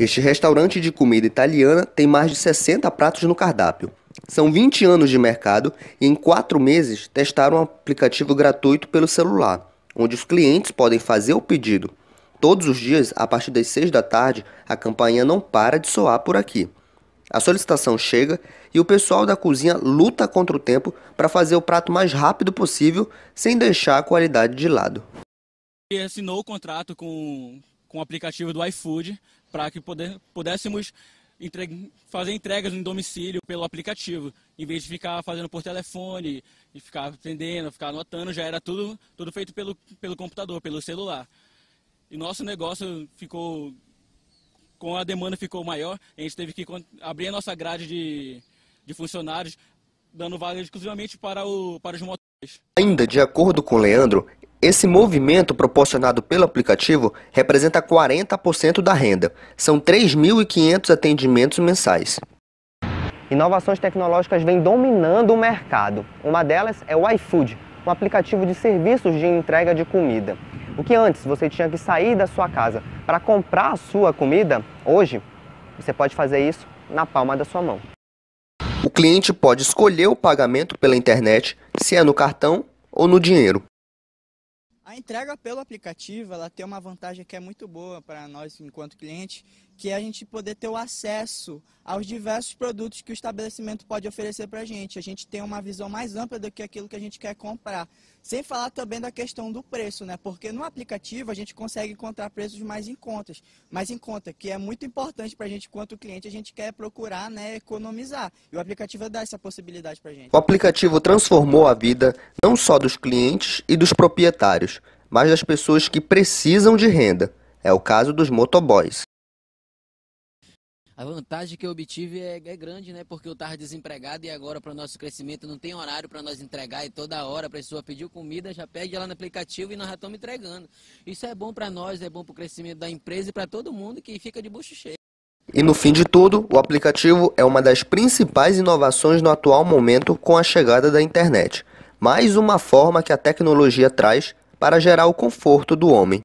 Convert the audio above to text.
Este restaurante de comida italiana tem mais de 60 pratos no cardápio. São 20 anos de mercado e em 4 meses testaram um aplicativo gratuito pelo celular, onde os clientes podem fazer o pedido. Todos os dias, a partir das 6 da tarde, a campainha não para de soar por aqui. A solicitação chega e o pessoal da cozinha luta contra o tempo para fazer o prato mais rápido possível, sem deixar a qualidade de lado. Ele assinou o contrato com, com o aplicativo do iFood para que poder, pudéssemos entre, fazer entregas no domicílio pelo aplicativo, em vez de ficar fazendo por telefone e ficar atendendo, ficar anotando, já era tudo, tudo feito pelo, pelo computador, pelo celular. E nosso negócio ficou com a demanda ficou maior, a gente teve que abrir a nossa grade de, de funcionários, dando vaga exclusivamente para, o, para os motores. Ainda de acordo com Leandro, esse movimento proporcionado pelo aplicativo representa 40% da renda. São 3.500 atendimentos mensais. Inovações tecnológicas vêm dominando o mercado. Uma delas é o iFood, um aplicativo de serviços de entrega de comida. O que antes você tinha que sair da sua casa para comprar a sua comida, hoje você pode fazer isso na palma da sua mão. O cliente pode escolher o pagamento pela internet, se é no cartão ou no dinheiro. A entrega pelo aplicativo, ela tem uma vantagem que é muito boa para nós enquanto cliente, que é a gente poder ter o acesso aos diversos produtos que o estabelecimento pode oferecer para a gente. A gente tem uma visão mais ampla do que aquilo que a gente quer comprar. Sem falar também da questão do preço, né? Porque no aplicativo a gente consegue encontrar preços mais em contas, mais em conta, que é muito importante para a gente enquanto cliente, a gente quer procurar, né, economizar. E o aplicativo dá essa possibilidade para a gente. O aplicativo transformou a vida não só dos clientes e dos proprietários, mas das pessoas que precisam de renda. É o caso dos motoboys. A vantagem que eu obtive é, é grande, né? Porque eu estava desempregado e agora para o nosso crescimento não tem horário para nós entregar e toda hora a pessoa pediu comida, já pede lá no aplicativo e nós já estamos entregando. Isso é bom para nós, é bom para o crescimento da empresa e para todo mundo que fica de bucho cheio. E no fim de tudo, o aplicativo é uma das principais inovações no atual momento com a chegada da internet mais uma forma que a tecnologia traz para gerar o conforto do homem.